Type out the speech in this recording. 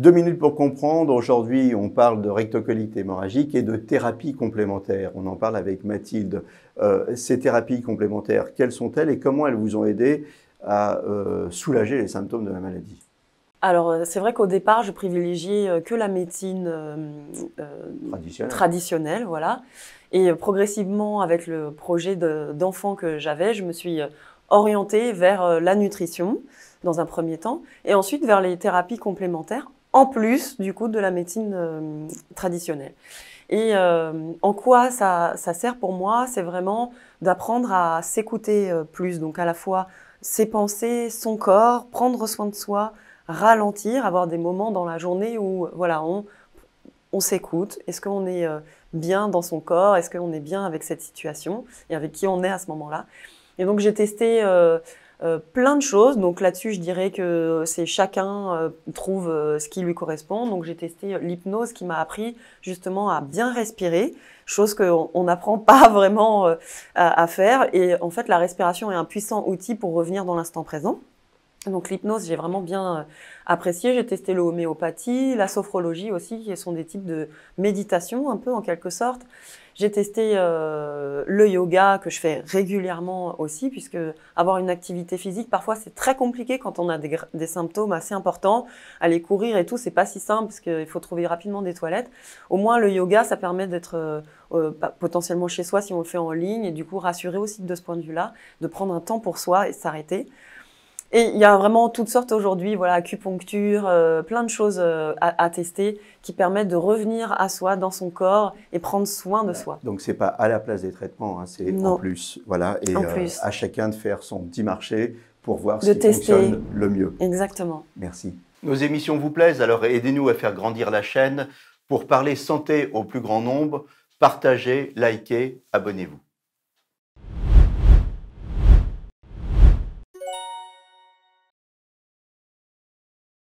Deux minutes pour comprendre. Aujourd'hui, on parle de rectocolite hémorragique et de thérapie complémentaire. On en parle avec Mathilde. Euh, ces thérapies complémentaires, quelles sont-elles et comment elles vous ont aidé à euh, soulager les symptômes de la maladie alors, euh, c'est vrai qu'au départ, je privilégiais que la médecine traditionnelle. voilà. Et progressivement, avec le projet d'enfant que j'avais, je me suis orientée vers la nutrition dans un premier temps, et ensuite vers les thérapies complémentaires en plus du coup de la médecine euh, traditionnelle. Et euh, en quoi ça, ça, sert pour moi, c'est vraiment d'apprendre à s'écouter euh, plus, donc à la fois ses pensées, son corps, prendre soin de soi, ralentir, avoir des moments dans la journée où voilà, on, on s'écoute, est-ce qu'on est, est bien dans son corps, est-ce qu'on est bien avec cette situation et avec qui on est à ce moment-là. Et donc j'ai testé euh, plein de choses. Donc là-dessus, je dirais que c'est chacun euh, trouve euh, ce qui lui correspond. Donc j'ai testé l'hypnose qui m'a appris justement à bien respirer, chose qu'on n'apprend pas vraiment à, faire. Et en fait, la respiration est un puissant outil pour revenir dans l'instant présent. Donc l'hypnose, j'ai vraiment bien euh, apprécié. J'ai testé l'homéopathie, la sophrologie aussi, qui sont des types de méditation un peu en quelque sorte. J'ai testé euh, le yoga que je fais régulièrement aussi, puisque avoir une activité physique, parfois c'est très compliqué quand on a des, symptômes assez importants. Aller courir et tout, c'est pas si simple, parce qu'il faut trouver rapidement des toilettes. Au moins, le yoga, ça permet d'être euh, euh, bah, potentiellement chez soi si on le fait en ligne, et du coup rassurer aussi de ce point de vue-là, de prendre un temps pour soi et s'arrêter. Et il y a vraiment toutes sortes aujourd'hui, voilà, acupuncture, euh, plein de choses euh, à, tester qui permettent de revenir à soi, dans son corps et prendre soin de soi. Donc c'est pas à la place des traitements, hein, c'est en plus, voilà, et euh, à chacun de faire son petit marché pour voir ce qui fonctionne le mieux. Exactement. Merci. Nos émissions vous plaisent, alors aidez-nous à faire grandir la chaîne pour parler santé au plus grand nombre. Partagez, likez, abonnez-vous.